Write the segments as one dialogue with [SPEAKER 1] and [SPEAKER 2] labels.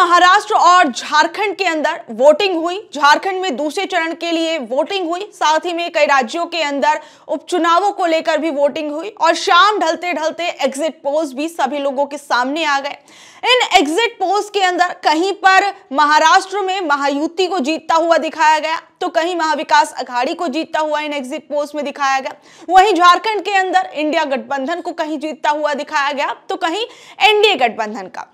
[SPEAKER 1] महाराष्ट्र और झारखंड के अंदर वोटिंग हुई झारखंड में दूसरे चरण के लिए वोटिंग हुई साथ ही में कई राज्यों के अंदर उपचुनावों को लेकर भी वोटिंग हुई और शाम ढलते ढलते एग्जिट पोल्स भी सभी लोगों के सामने आ गए इन एग्जिट पोल्स के अंदर कहीं पर महाराष्ट्र में महायुति को जीतता हुआ दिखाया गया तो कहीं महाविकास अघाड़ी को जीतता हुआ इन एग्जिट पोल्स में दिखाया गया वहीं झारखंड के अंदर इंडिया गठबंधन को कहीं जीतता हुआ दिखाया गया तो कहीं एनडीए गठबंधन का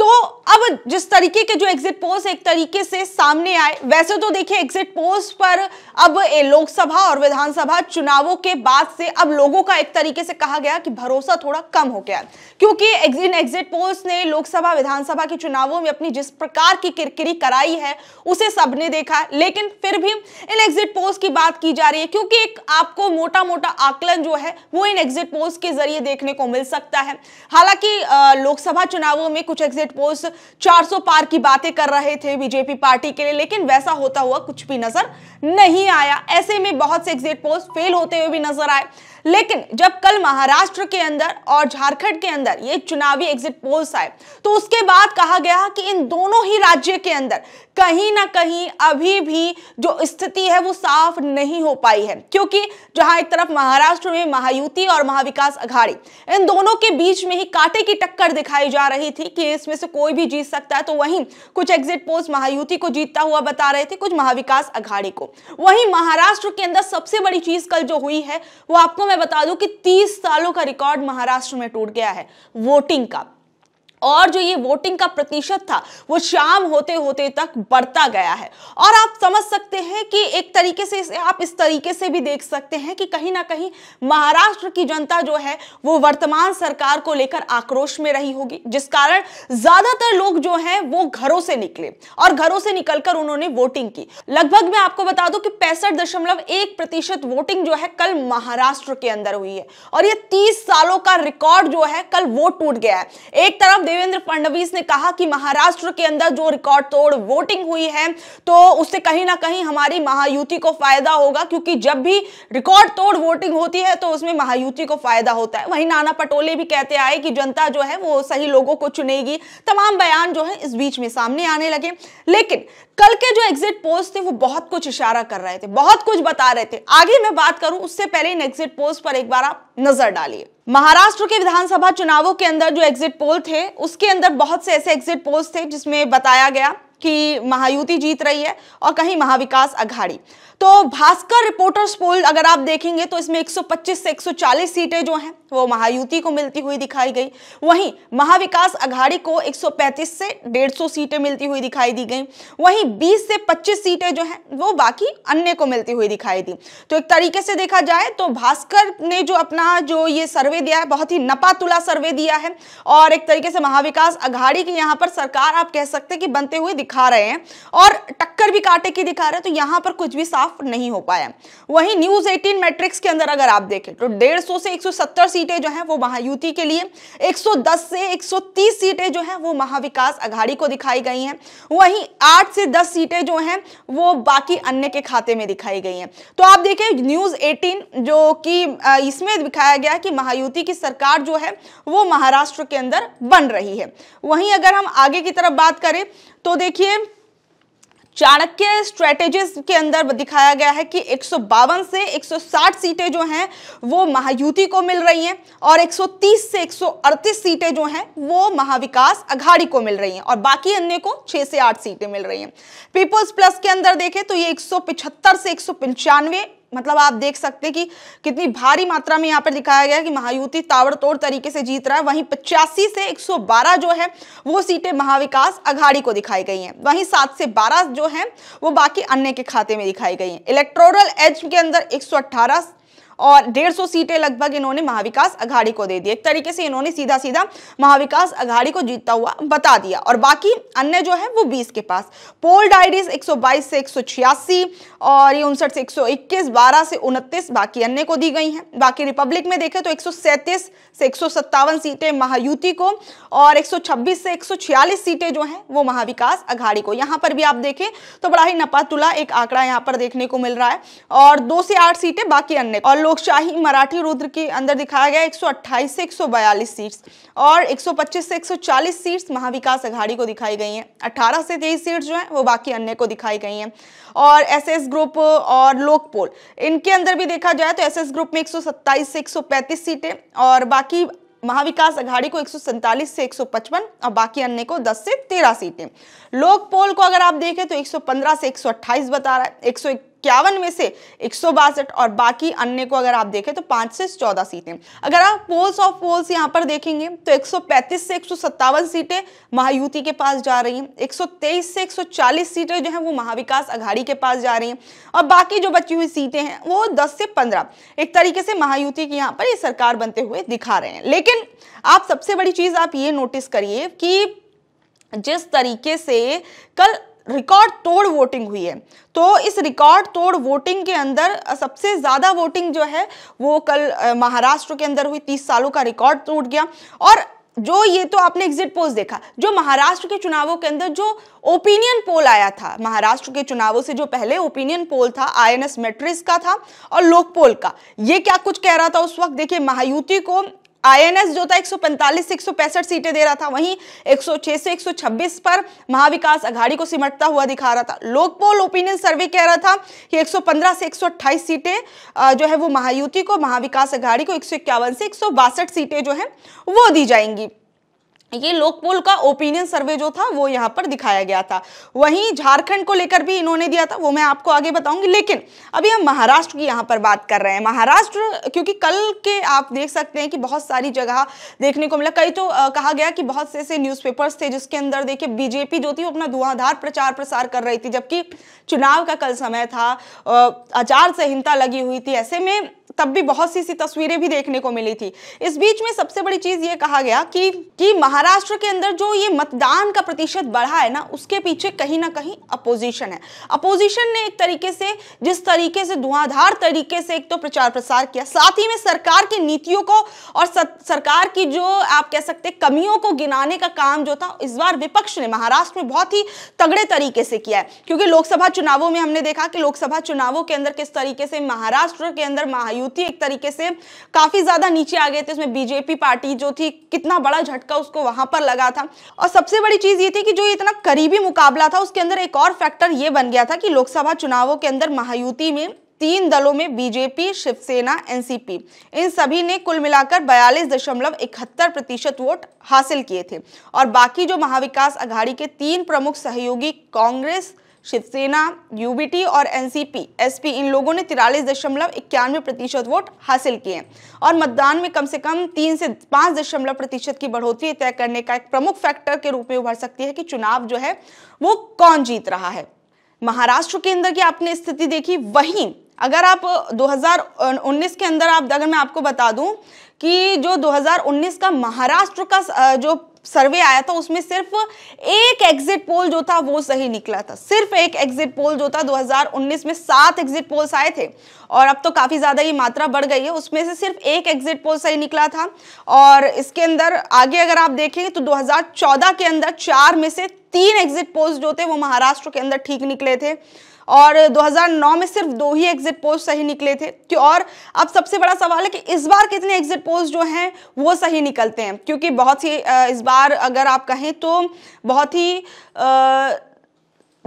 [SPEAKER 1] तो अब जिस तरीके के जो एग्जिट पोल्स एक तरीके से सामने आए वैसे तो देखिए एग्जिट पोल्स पर अब लोकसभा और विधानसभा चुनावों के बाद से अब लोगों का एक तरीके से कहा गया कि भरोसा थोड़ा कम हो गया क्योंकि इन एग्जिट पोल्स ने लोकसभा विधानसभा के चुनावों में अपनी जिस प्रकार की किरकिरी कराई है उसे सबने देखा लेकिन फिर भी इन एग्जिट पोल्स की बात की जा रही है क्योंकि एक आपको मोटा मोटा आकलन जो है वो इन एग्जिट पोल्स के जरिए देखने को मिल सकता है हालांकि लोकसभा चुनावों में कुछ एग्जिट एग्जिट पोल्स 400 पार की बातें कर रहे थे बीजेपी पार्टी के लिए लेकिन वैसा होता हुआ कुछ भी नजर नहीं आया ऐसे में बहुत से एग्जिट पोल्स फेल होते हुए भी नजर आए लेकिन जब कल महाराष्ट्र के अंदर और झारखंड के अंदर ये चुनावी एग्जिट पोल्स आए तो उसके बाद कहा गया कि इन दोनों ही राज्य के अंदर कहीं ना कहीं अभी भी जो स्थिति है वो साफ नहीं हो पाई है क्योंकि जहां एक तरफ महाराष्ट्र में महायुति और महाविकास अघाड़ी इन दोनों के बीच में ही कांटे की टक्कर दिखाई जा रही थी कि इसमें से कोई भी जीत सकता है तो वहीं कुछ एग्जिट पोल्स महायुति को जीतता हुआ बता रहे थे कुछ महाविकास अघाड़ी को वहीं महाराष्ट्र के अंदर सबसे बड़ी चीज कल जो हुई है वो आपको मैं बता दूं कि 30 सालों का रिकॉर्ड महाराष्ट्र में टूट गया है वोटिंग का और जो ये वोटिंग का प्रतिशत था वो शाम होते होते तक बढ़ता गया है और आप समझ सकते हैं कि एक तरीके से आप इस तरीके से भी देख सकते हैं कि कहीं ना कहीं महाराष्ट्र की जनता जो है वो वर्तमान सरकार को लेकर आक्रोश में रही होगी जिस कारण ज्यादातर लोग जो हैं वो घरों से निकले और घरों से निकलकर उन्होंने वोटिंग की लगभग मैं आपको बता दूं कि पैंसठ दशमलव एक प्रतिशत वोटिंग जो है कल महाराष्ट्र के अंदर हुई है और ये तीस सालों का रिकॉर्ड जो है कल वो टूट गया है एक तरफ देवेंद्र फडणवीस ने कहा कि महाराष्ट्र के अंदर जो रिकॉर्ड तोड़ वोटिंग हुई है तो उससे कहीं ना कहीं हमारी महायुति को फायदा होगा क्योंकि जब भी रिकॉर्ड तोड़ वोटिंग होती है तो उसमें महायुति को फायदा होता है वहीं नाना पटोले भी कहते आए कि जनता जो है वो सही लोगों को चुनेगी तमाम बयान जो है इस बीच में सामने आने लगे लेकिन कल के जो एग्जिट पोस्ट थे वो बहुत कुछ इशारा कर रहे थे बहुत कुछ बता रहे थे आगे मैं बात करूं उससे पहले इन एग्जिट पोस्ट पर एक बार आप नजर डालिए महाराष्ट्र के विधानसभा चुनावों के अंदर जो एग्जिट पोल थे उसके अंदर बहुत से ऐसे एग्जिट पोल्स थे जिसमें बताया गया कि महायुति जीत रही है और कहीं महाविकास अघाड़ी तो भास्कर रिपोर्टर्स पोल अगर आप देखेंगे तो इसमें 125 से 140 सीटें जो हैं वो महायुति को मिलती हुई दिखाई गई वहीं महाविकास अघाड़ी को 135 से 150 सीटें मिलती हुई दिखाई दी गई वहीं 20 से 25 सीटें जो हैं वो बाकी अन्य को मिलती हुई दिखाई दी तो एक तरीके से देखा जाए तो भास्कर ने जो अपना जो ये सर्वे दिया है बहुत ही नपातुला सर्वे दिया है और एक तरीके से महाविकास अघाड़ी की यहाँ पर सरकार आप कह सकते कि बनते हुए दिखा रहे हैं और टक्कर भी काटे की दिखा रहे हैं तो यहां पर कुछ भी साफ नहीं हो पाया वहीं न्यूज 18 मैट्रिक्स के अंदर अगर आप देखें तो 150 से 170 सीटें जो है वो महायुति के लिए 110 से 130 सीटें जो है वो महाविकास अघाड़ी को दिखाई गई हैं वहीं आठ से दस सीटें जो हैं वो बाकी अन्य के खाते में दिखाई गई हैं तो आप देखें न्यूज एटीन जो कि इसमें दिखाया गया कि महायुति की सरकार जो है वो महाराष्ट्र के अंदर बन रही है वहीं अगर हम आगे की तरफ बात करें तो देखिए चाणक्य स्ट्रेटेजी के अंदर दिखाया गया है कि एक से 160 सीटें जो हैं वो महायुति को मिल रही हैं और 130 से 138 सीटें जो हैं वो महाविकास अघाड़ी को मिल रही हैं और बाकी अन्य को 6 से 8 सीटें मिल रही हैं पीपल्स प्लस के अंदर देखें तो ये 175 से एक मतलब आप देख सकते हैं कि कितनी भारी मात्रा में यहाँ पर दिखाया गया कि महायुति ताबड़तोड़ तरीके से जीत रहा है वहीं पचासी से 112 जो है वो सीटें महाविकास अघाड़ी को दिखाई गई हैं वहीं सात से बारह जो है वो बाकी अन्य के खाते में दिखाई गई हैं इलेक्ट्रोरल एज के अंदर एक और डेढ़ सौ सीटें लगभग इन्होंने महाविकास अघाड़ी को दे दी एक तरीके से इन्होंने सीधा सीधा महाविकास अघाड़ी को जीतता हुआ बता दिया और बाकी अन्य जो है वो बीस के पास पोल्ड आईडीज 122 से एक और ये उनसठ से 121 12 से उनतीस बाकी अन्य को दी गई हैं बाकी रिपब्लिक में देखें तो एक से एक सीटें महायुति को और एक से एक सीटें जो है वो महाविकास अघाड़ी को यहां पर भी आप देखें तो बड़ा ही नपातुला एक आंकड़ा यहाँ पर देखने को मिल रहा है और दो से आठ सीटें बाकी अन्य और लोकशाही मराठी रुद्र के अंदर दिखाया गया 128 से 142 सीट्स और 125 से 140 सीट्स महाविकास अघाड़ी को दिखाई गई हैं 18 से 23 सीट्स जो हैं वो बाकी अन्य को दिखाई गई हैं और एसएस ग्रुप और लोकपोल इनके अंदर भी देखा जाए तो एसएस ग्रुप में 127 से 135 सीटें और बाकी महाविकास अघाड़ी को एक से 155 और बाकी अन्य को 10 से 13 सीटें लोकपोल को अगर आप देखें तो 115 से 128 बता रहा है एक इक्यावन में से एक और बाकी अन्य को अगर आप देखें तो पांच से चौदह सीटें अगर आप पोल्स ऑफ पोल्स यहां पर देखेंगे तो 135 से एक सीटें महायुति के पास जा रही हैं 123 से 140 सीटें जो हैं वो महाविकास अघाड़ी के पास जा रही हैं और बाकी जो बची हुई सीटें हैं वो दस से पंद्रह एक तरीके से महायुति की यहाँ पर ये सरकार बनते हुए दिखा रहे हैं लेकिन आप सबसे बड़ी चीज़ आप ये नोटिस करिए कि जिस तरीके से कल रिकॉर्ड तोड़ वोटिंग हुई है तो इस रिकॉर्ड तोड़ वोटिंग के अंदर सबसे ज़्यादा वोटिंग जो है वो कल महाराष्ट्र के अंदर हुई तीस सालों का रिकॉर्ड टूट गया और जो ये तो आपने एग्जिट पोल देखा जो महाराष्ट्र के चुनावों के अंदर जो ओपिनियन पोल आया था महाराष्ट्र के चुनावों से जो पहले ओपिनियन पोल था आईएनएस मेट्रिक्स का था और लोकपोल का ये क्या कुछ कह रहा था उस वक्त देखिए महायुति को आईएनएस जो था 145 से 165 सीटें दे रहा था वहीं 106 से 126 पर महाविकास अघाड़ी को सिमटता हुआ दिखा रहा था लोकपोल ओपिनियन सर्वे कह रहा था कि 115 से 128 सीटें जो है वो महायुति को महाविकास अघाड़ी को एक से एक सीटें जो है वो दी जाएंगी ये लोकपोल का ओपिनियन सर्वे जो था वो यहाँ पर दिखाया गया था वहीं झारखंड को लेकर भी इन्होंने दिया था वो मैं आपको आगे बताऊंगी लेकिन अभी हम महाराष्ट्र की यहाँ पर बात कर रहे हैं महाराष्ट्र क्योंकि कल के आप देख सकते हैं कि बहुत सारी जगह देखने को मिला कई तो आ, कहा गया कि बहुत से ऐसे न्यूज थे जिसके अंदर देखिए बीजेपी जो थी वो अपना धुआंधार प्रचार प्रसार कर रही थी जबकि चुनाव का कल समय था आचार संहिता लगी हुई थी ऐसे में तब भी बहुत सी सी तस्वीरें भी देखने को मिली थी इस बीच में सबसे बड़ी चीज़ ये कहा गया कि कि महाराष्ट्र के अंदर जो ये मतदान का प्रतिशत बढ़ा है ना उसके पीछे कहीं ना कहीं अपोजिशन है अपोजिशन ने एक तरीके से जिस तरीके से धुआंधार तरीके से एक तो प्रचार प्रसार किया साथ ही में सरकार की नीतियों को और सरकार की जो आप कह सकते कमियों को गिनाने का काम जो था इस बार विपक्ष ने महाराष्ट्र में बहुत ही तगड़े तरीके से किया है क्योंकि लोकसभा चुनावों में हमने देखा कि लोकसभा चुनावों के अंदर किस तरीके से महाराष्ट्र के अंदर महायुद्ध यूथ एक तरीके से काफी ज्यादा नीचे आ गए थे उसमें बीजेपी पार्टी जो थी कितना बड़ा झटका उसको वहां पर लगा था और सबसे बड़ी चीज ये थी कि जो इतना करीबी मुकाबला था उसके अंदर एक और फैक्टर ये बन गया था कि लोकसभा चुनावों के अंदर महायुति में तीन दलों में बीजेपी शिवसेना एनसीपी इन सभी ने कुल मिलाकर बयालीस दशमलव इकहत्तर प्रतिशत वोट हासिल किए थे और बाकी जो महाविकास अघाड़ी के तीन प्रमुख सहयोगी कांग्रेस शिवसेना यूबीटी और एनसीपी एसपी इन लोगों ने तिरालीस दशमलव इक्यानवे प्रतिशत वोट हासिल किए हैं और मतदान में कम से कम तीन से पांच दशमलव प्रतिशत की बढ़ोतरी तय करने का एक प्रमुख फैक्टर के रूप में उभर सकती है कि चुनाव जो है वो कौन जीत रहा है महाराष्ट्र के अंदर की आपने स्थिति देखी वही अगर आप 2019 के अंदर आप अगर मैं आपको बता दूं कि जो 2019 का महाराष्ट्र का जो सर्वे आया था उसमें सिर्फ एक एग्जिट पोल जो था वो सही निकला था सिर्फ एक एग्जिट पोल जो था 2019 में सात एग्जिट पोल्स आए थे और अब तो काफ़ी ज़्यादा ये मात्रा बढ़ गई है उसमें से सिर्फ एक एग्जिट पोल सही निकला था और इसके अंदर आगे अगर आप देखेंगे तो 2014 के अंदर चार में से तीन एग्जिट पोल्स जो थे वो महाराष्ट्र के अंदर ठीक निकले थे और 2009 में सिर्फ दो ही एग्जिट पोस्ट सही निकले थे तो और अब सबसे बड़ा सवाल है कि इस बार कितने एग्जिट पोस्ट जो हैं वो सही निकलते हैं क्योंकि बहुत ही इस बार अगर आप कहें तो बहुत ही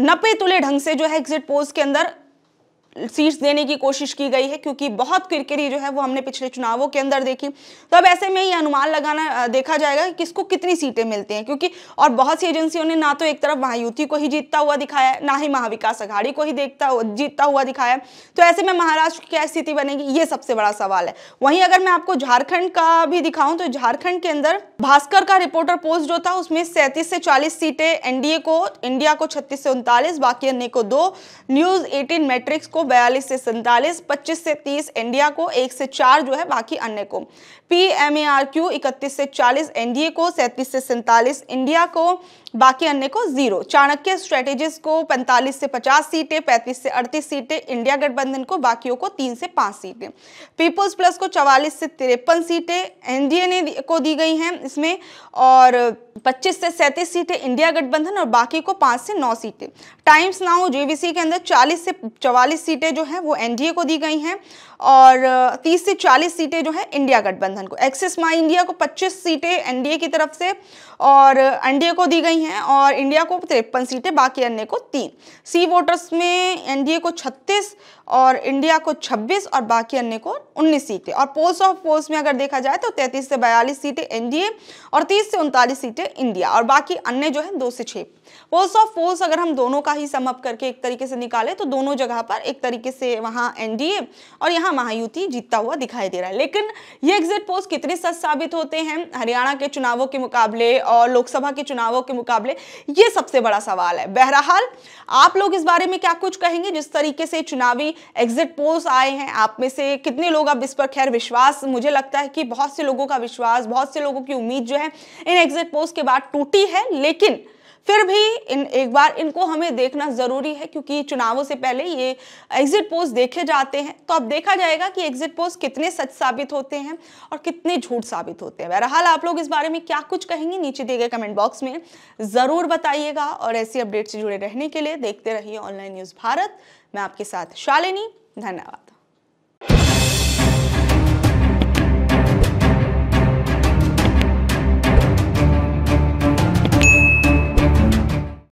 [SPEAKER 1] नपे तुले ढंग से जो है एग्जिट पोस्ट के अंदर सीट्स देने की कोशिश की गई है क्योंकि बहुत किरकिरी जो है वो हमने पिछले चुनावों के अंदर देखी तो अब ऐसे में ये अनुमान लगाना देखा जाएगा कि किसको कितनी सीटें मिलती हैं क्योंकि और बहुत सी एजेंसियों ने ना तो एक तरफ महायुति को ही जीतता हुआ दिखाया ना ही महाविकास अघाड़ी को ही देखता जीतता हुआ दिखाया तो ऐसे में महाराष्ट्र की क्या स्थिति बनेगी ये सबसे बड़ा सवाल है वहीं अगर मैं आपको झारखंड का भी दिखाऊँ तो झारखंड के अंदर भास्कर का रिपोर्टर पोस्ट जो था उसमें सैंतीस से चालीस सीटें एनडीए को इंडिया को छत्तीस से उनतालीस बाकी अन्य को दो न्यूज एटीन मैट्रिक्स को बयालीस से सैंतालीस पच्चीस से तीस इंडिया को एक से चार जो है बाकी अन्य को P M A R Q इकतीस से चालीस एनडीए को सैंतीस से सैंतालीस इंडिया को बाकी अन्य को जीरो चाणक्य स्ट्रेटेजिस को 45 से 50 सीटें 35 से 38 सीटें इंडिया गठबंधन को बाकियों को तीन से पाँच सीटें पीपल्स प्लस को 44 से तिरपन सीटें एनडीए ने को दी गई हैं इसमें और 25 से 37 सीटें इंडिया गठबंधन और बाकी को 5 से 9 सीटें टाइम्स नाउ जेवीसी के अंदर 40 से 44 सीटें जो हैं वो एनडीए को दी गई हैं और 30 से 40 सीटें जो हैं इंडिया गठबंधन को एक्सिस माई इंडिया को 25 सीटें एनडीए की तरफ से और एनडीए को दी गई हैं और इंडिया को तिरपन सीटें बाकी अन्य को तीन सी वोटर्स में एनडीए को छत्तीस और इंडिया को 26 और बाकी अन्य को 19 सीटें और पोस्ट ऑफ पोस्ट में अगर देखा जाए तो 33 से 42 सीटें एनडीए और 30 से उनतालीस सीटें इंडिया और बाकी अन्य जो है दो से छः पोस्ट ऑफ पोस्ट अगर हम दोनों का ही समअप करके एक तरीके से निकालें तो दोनों जगह पर एक तरीके से वहाँ एनडीए और यहाँ महायुति जीतता हुआ दिखाई दे रहा है लेकिन ये एग्जिट पोस्ट कितने सच साबित होते हैं हरियाणा के चुनावों के मुकाबले और लोकसभा के चुनावों के मुकाबले ये सबसे बड़ा सवाल है बहरहाल आप लोग इस बारे में क्या कुछ कहेंगे जिस तरीके से चुनावी एग्जिट पोल्स आए हैं आप में से कितने लोग अब इस पर खैर विश्वास मुझे लगता है कि बहुत से लोगों का विश्वास बहुत से लोगों की उम्मीद जो है इन एग्जिट पोल्स के बाद टूटी है लेकिन फिर भी इन एक बार इनको हमें देखना ज़रूरी है क्योंकि चुनावों से पहले ये एग्जिट पोल्स देखे जाते हैं तो अब देखा जाएगा कि एग्जिट पोल्स कितने सच साबित होते हैं और कितने झूठ साबित होते हैं बहरहाल आप लोग इस बारे में क्या कुछ कहेंगे नीचे दिए गए कमेंट बॉक्स में ज़रूर बताइएगा और ऐसी अपडेट से जुड़े रहने के लिए देखते रहिए ऑनलाइन न्यूज़ भारत मैं आपके साथ शालिनी धन्यवाद